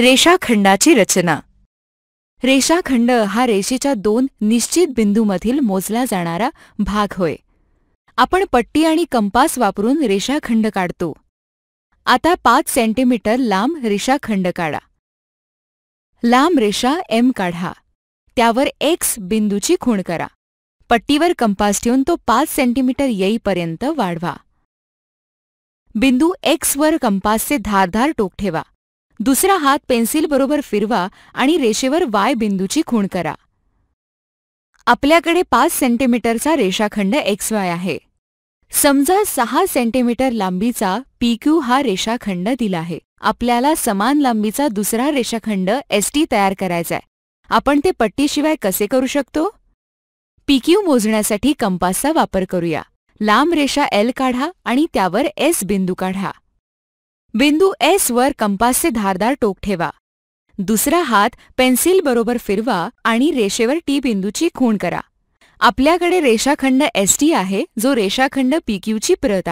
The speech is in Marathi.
रेषाखंडाची रचना रेषाखंड हा रेषेच्या दोन निश्चित बिंदूमधील मोजला जाणारा भाग होय आपण पट्टी आणि कंपास वापरून रेषाखंड काढतो आता पाच सेंटीमीटर लांब रेषाखंड काढा लांब रेषा एम काढा त्यावर एक्स बिंदूची खूण करा पट्टीवर कंपास ठेवून तो पाच सेंटीमीटर येईपर्यंत वाढवा बिंदू एक्सवर कंपासचे धारधार टोक ठेवा दुसरा हात पेन्सिल बरोबर फिरवा आणि रेषेवर वाय बिंदूची खूण करा आपल्याकडे पाच सेंटीमीटरचा रेषाखंड एक्स वाय आहे समजा सहा सेंटीमीटर लांबीचा क्यू हा रेषाखंड दिला आहे आपल्याला समान लांबीचा दुसरा रेषाखंड टी तयार करायचा आहे आपण ते पट्टीशिवाय कसे करू शकतो क्यू मोजण्यासाठी कंपासचा वापर करूया लांब रेषा एल काढा आणि त्यावर एस बिंदू काढा बिंदू एस वर कंपासचे धारदार टोक ठेवा दुसरा हात पेन्सिल बरोबर फिरवा आणि रेषेवर टी बिंदूची खूण करा आपल्याकडे रेषाखंड एस टी आहे जो रेषाखंड पी ची प्रत आहे